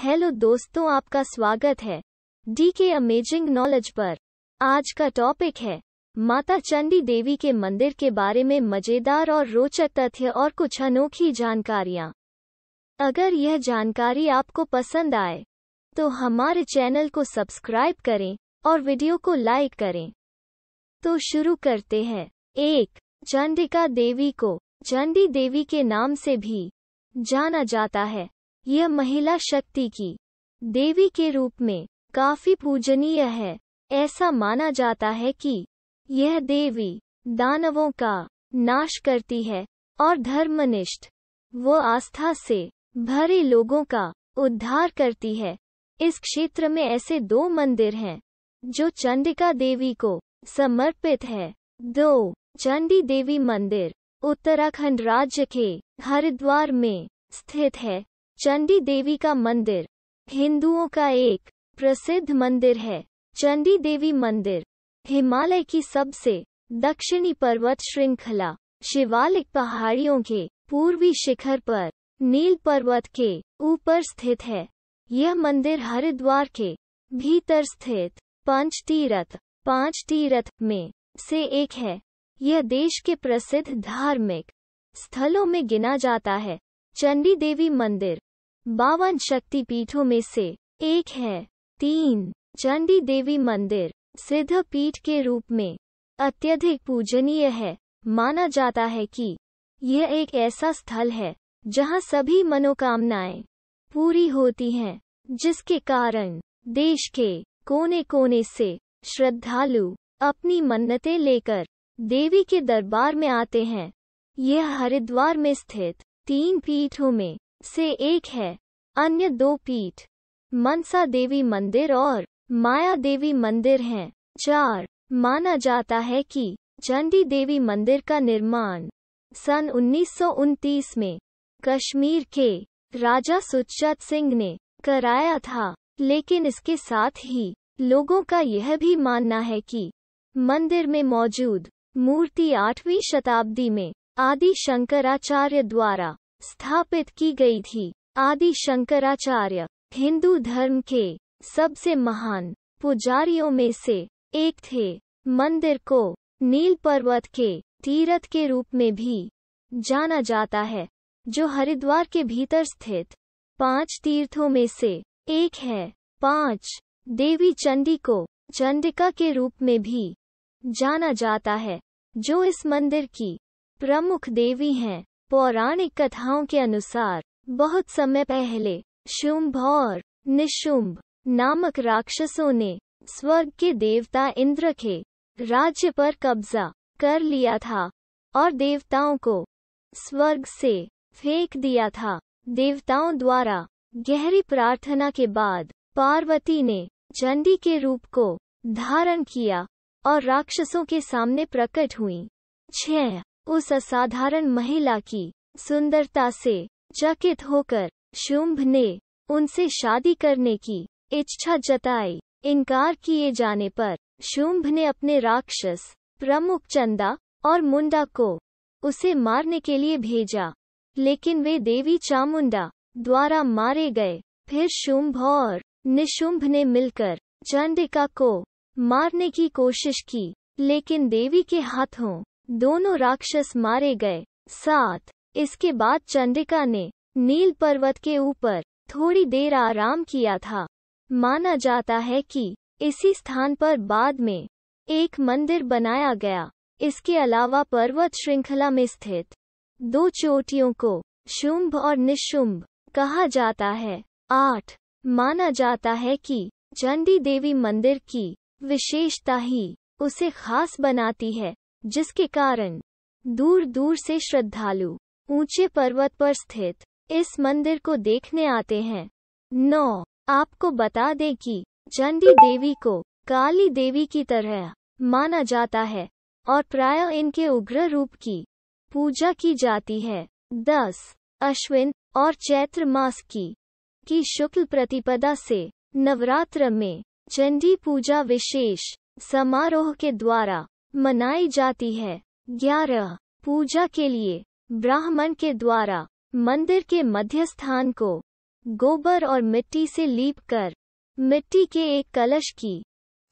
Hello दोस्तों आपका स्वागत है डी के अमेजिंग नॉलेज पर आज का टॉपिक है माता चंडी देवी के मंदिर के बारे में मजेदार और रोचक तथ्य और कुछ अनोखी जानकारियाँ अगर यह जानकारी आपको पसंद आए तो हमारे चैनल को सब्सक्राइब करें और वीडियो को लाइक करें तो शुरू करते हैं एक चंडिका देवी को चंडी देवी के नाम से भी जाना जाता है यह महिला शक्ति की देवी के रूप में काफी पूजनीय है ऐसा माना जाता है कि यह देवी दानवों का नाश करती है और धर्मनिष्ठ वो आस्था से भरे लोगों का उद्धार करती है इस क्षेत्र में ऐसे दो मंदिर हैं जो चंडिका देवी को समर्पित है दो चंडी देवी मंदिर उत्तराखंड राज्य के हरिद्वार में स्थित है चंडी देवी का मंदिर हिंदुओं का एक प्रसिद्ध मंदिर है चंडी देवी मंदिर हिमालय की सबसे दक्षिणी पर्वत श्रृंखला शिवालिक पहाड़ियों के पूर्वी शिखर पर नील पर्वत के ऊपर स्थित है यह मंदिर हरिद्वार के भीतर स्थित पंच तीरथ पांच तीरथ में से एक है यह देश के प्रसिद्ध धार्मिक स्थलों में गिना जाता है चंडी देवी मंदिर बावन शक्तिपीठों में से एक है तीन चंडी देवी मंदिर सिद्ध पीठ के रूप में अत्यधिक पूजनीय है माना जाता है कि यह एक ऐसा स्थल है जहां सभी मनोकामनाएं पूरी होती हैं जिसके कारण देश के कोने कोने से श्रद्धालु अपनी मन्नतें लेकर देवी के दरबार में आते हैं यह हरिद्वार में स्थित तीन पीठों में से एक है अन्य दो पीठ मनसा देवी मंदिर और माया देवी मंदिर हैं चार माना जाता है कि चंडी देवी मंदिर का निर्माण सन उन्नीस में कश्मीर के राजा सुचत सिंह ने कराया था लेकिन इसके साथ ही लोगों का यह भी मानना है कि मंदिर में मौजूद मूर्ति आठवीं शताब्दी में आदि शंकराचार्य द्वारा स्थापित की गई थी आदि शंकराचार्य हिंदू धर्म के सबसे महान पुजारियों में से एक थे मंदिर को नील पर्वत के तीरथ के रूप में भी जाना जाता है जो हरिद्वार के भीतर स्थित पांच तीर्थों में से एक है पांच देवी चंडी को चंडिका के रूप में भी जाना जाता है जो इस मंदिर की प्रमुख देवी हैं पौराणिक कथाओं के अनुसार बहुत समय पहले शुंभ और निशुंभ नामक राक्षसों ने स्वर्ग के देवता इंद्र के राज्य पर कब्जा कर लिया था और देवताओं को स्वर्ग से फेंक दिया था देवताओं द्वारा गहरी प्रार्थना के बाद पार्वती ने चंडी के रूप को धारण किया और राक्षसों के सामने प्रकट हुई छह उस असाधारण महिला की सुंदरता से चकित होकर शुंभ ने उनसे शादी करने की इच्छा जताई इनकार किए जाने पर शुंभ ने अपने राक्षस प्रमुख चंदा और मुंडा को उसे मारने के लिए भेजा लेकिन वे देवी चामुंडा द्वारा मारे गए फिर शुंभ और निशुंभ ने मिलकर चंडिका को मारने की कोशिश की लेकिन देवी के हाथों दोनों राक्षस मारे गए साथ इसके बाद चंडिका ने नील पर्वत के ऊपर थोड़ी देर आराम किया था माना जाता है कि इसी स्थान पर बाद में एक मंदिर बनाया गया इसके अलावा पर्वत श्रृंखला में स्थित दो चोटियों को शुंभ और निशुंभ कहा जाता है आठ माना जाता है कि चंडी देवी मंदिर की विशेषता ही उसे खास बनाती है जिसके कारण दूर दूर से श्रद्धालु ऊंचे पर्वत पर स्थित इस मंदिर को देखने आते हैं नौ आपको बता दें कि चंडी देवी को काली देवी की तरह माना जाता है और प्राय इनके उग्र रूप की पूजा की जाती है दस अश्विन और चैत्र मास की की शुक्ल प्रतिपदा से नवरात्र में चंडी पूजा विशेष समारोह के द्वारा मनाई जाती है ग्यारह पूजा के लिए ब्राह्मण के द्वारा मंदिर के मध्य स्थान को गोबर और मिट्टी से लीप कर मिट्टी के एक कलश की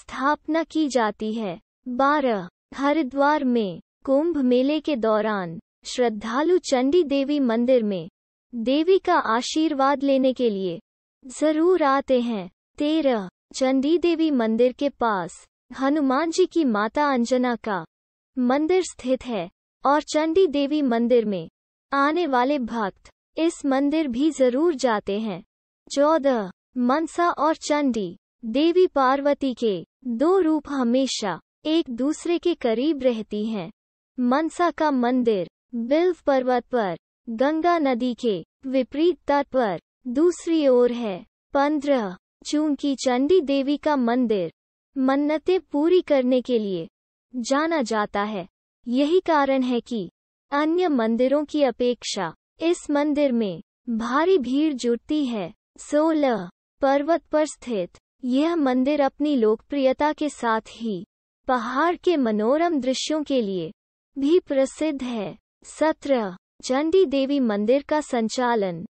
स्थापना की जाती है बारह हरिद्वार में कुंभ मेले के दौरान श्रद्धालु चंडी देवी मंदिर में देवी का आशीर्वाद लेने के लिए जरूर आते हैं तेरह चंडी देवी मंदिर के पास हनुमान जी की माता अंजना का मंदिर स्थित है और चंडी देवी मंदिर में आने वाले भक्त इस मंदिर भी जरूर जाते हैं चौदह मनसा और चंडी देवी पार्वती के दो रूप हमेशा एक दूसरे के करीब रहती हैं मनसा का मंदिर बिल्व पर्वत पर गंगा नदी के विपरीत तट पर दूसरी ओर है पंद्रह चूंकि चंडी देवी का मंदिर मन्नतें पूरी करने के लिए जाना जाता है यही कारण है कि अन्य मंदिरों की अपेक्षा इस मंदिर में भारी भीड़ जुटती है सोलह पर्वत पर स्थित यह मंदिर अपनी लोकप्रियता के साथ ही पहाड़ के मनोरम दृश्यों के लिए भी प्रसिद्ध है सत्रह चंडी देवी मंदिर का संचालन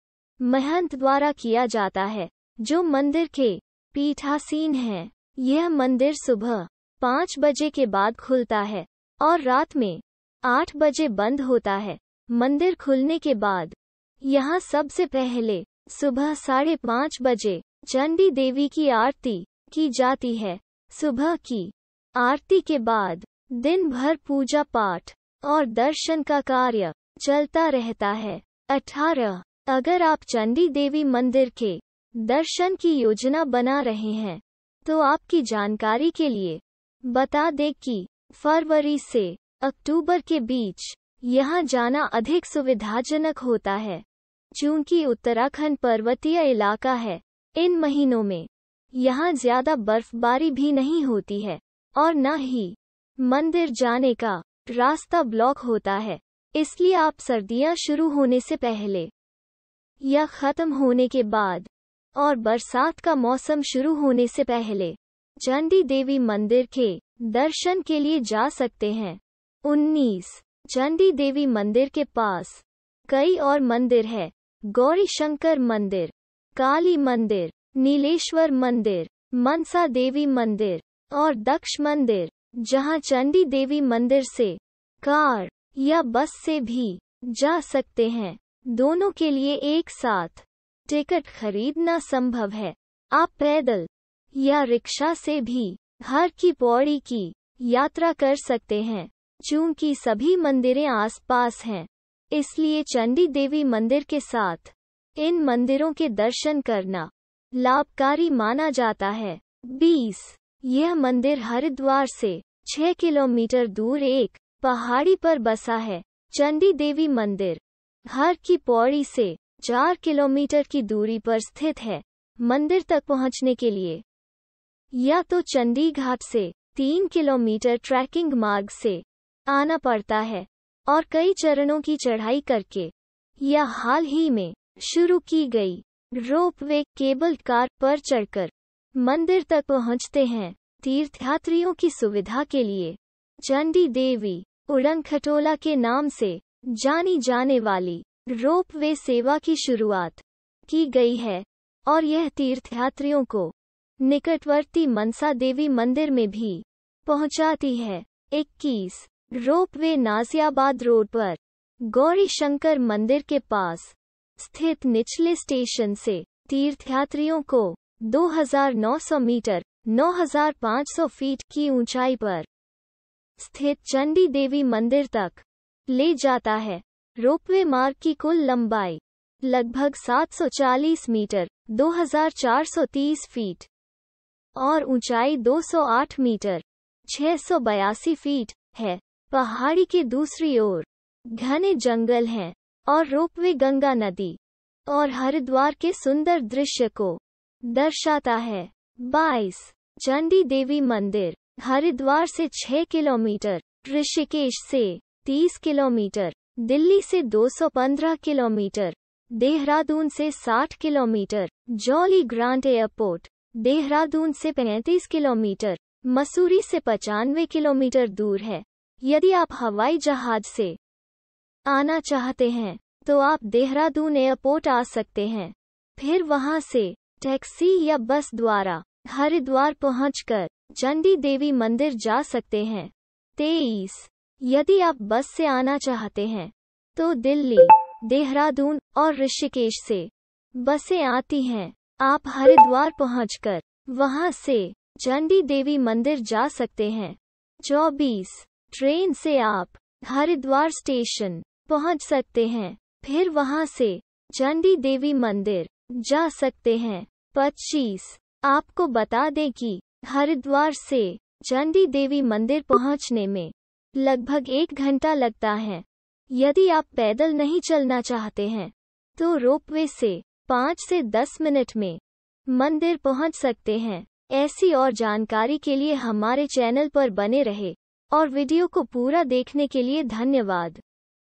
महंत द्वारा किया जाता है जो मंदिर के पीठासीन हैं यह मंदिर सुबह पाँच बजे के बाद खुलता है और रात में आठ बजे बंद होता है मंदिर खुलने के बाद यहाँ सबसे पहले सुबह साढ़े पाँच बजे चंडी देवी की आरती की जाती है सुबह की आरती के बाद दिन भर पूजा पाठ और दर्शन का कार्य चलता रहता है अठारह अगर आप चंडी देवी मंदिर के दर्शन की योजना बना रहे हैं तो आपकी जानकारी के लिए बता दें कि फरवरी से अक्टूबर के बीच यहाँ जाना अधिक सुविधाजनक होता है चूंकि उत्तराखंड पर्वतीय इलाका है इन महीनों में यहाँ ज्यादा बर्फबारी भी नहीं होती है और न ही मंदिर जाने का रास्ता ब्लॉक होता है इसलिए आप सर्दियां शुरू होने से पहले या खत्म होने के बाद और बरसात का मौसम शुरू होने से पहले चंडी देवी मंदिर के दर्शन के लिए जा सकते हैं उन्नीस चंडी देवी मंदिर के पास कई और मंदिर है गौरी शंकर मंदिर काली मंदिर नीलेश्वर मंदिर मनसा देवी मंदिर और दक्ष मंदिर जहां चंडी देवी मंदिर से कार या बस से भी जा सकते हैं दोनों के लिए एक साथ टिकट खरीदना संभव है आप पैदल या रिक्शा से भी घर की पौड़ी की यात्रा कर सकते हैं चूंकि सभी मंदिरें आसपास हैं इसलिए चंडी देवी मंदिर के साथ इन मंदिरों के दर्शन करना लाभकारी माना जाता है 20. यह मंदिर हरिद्वार से 6 किलोमीटर दूर एक पहाड़ी पर बसा है चंडी देवी मंदिर घर की पौड़ी से चार किलोमीटर की दूरी पर स्थित है मंदिर तक पहुंचने के लिए या तो चंडी घाट से तीन किलोमीटर ट्रैकिंग मार्ग से आना पड़ता है और कई चरणों की चढ़ाई करके या हाल ही में शुरू की गई रोप वे केबल कार पर चढ़कर मंदिर तक पहुंचते हैं तीर्थयात्रियों की सुविधा के लिए चंडी देवी खटोला के नाम से जानी जाने वाली रोप वे सेवा की शुरुआत की गई है और यह तीर्थयात्रियों को निकटवर्ती मनसा देवी मंदिर में भी पहुंचाती है 21 रोप वे नाजियाबाद रोड पर गौरी शंकर मंदिर के पास स्थित निचले स्टेशन से तीर्थयात्रियों को 2,900 मीटर 9,500 फीट की ऊंचाई पर स्थित चंडी देवी मंदिर तक ले जाता है रोपवे मार्ग की कुल लंबाई लगभग 740 मीटर 2430 फीट और ऊंचाई 208 मीटर 682 फीट है पहाड़ी के दूसरी ओर घने जंगल हैं और रोपवे गंगा नदी और हरिद्वार के सुंदर दृश्य को दर्शाता है 22 चंडी देवी मंदिर हरिद्वार से 6 किलोमीटर ऋषिकेश से 30 किलोमीटर दिल्ली से 215 किलोमीटर देहरादून से 60 kilometre Jolly Grant airport Dehradun से 35 किलोमीटर मसूरी से पचानवे किलोमीटर दूर है यदि आप हवाई जहाज से आना चाहते हैं तो आप देहरादून एयरपोर्ट आ सकते हैं फिर वहां से टैक्सी या बस द्वारा हरिद्वार पहुंचकर चंडी देवी मंदिर जा सकते हैं तेईस यदि आप बस से आना चाहते हैं तो दिल्ली देहरादून और ऋषिकेश से बसें आती हैं आप हरिद्वार पहुंचकर वहां से चंडी देवी मंदिर जा सकते हैं 24 ट्रेन से आप हरिद्वार स्टेशन पहुंच सकते हैं फिर वहां से चंडी देवी मंदिर जा सकते हैं 25 आपको बता दें कि हरिद्वार से चंडी देवी मंदिर पहुंचने में लगभग एक घंटा लगता है यदि आप पैदल नहीं चलना चाहते हैं तो रोपवे से पाँच से दस मिनट में मंदिर पहुंच सकते हैं ऐसी और जानकारी के लिए हमारे चैनल पर बने रहे और वीडियो को पूरा देखने के लिए धन्यवाद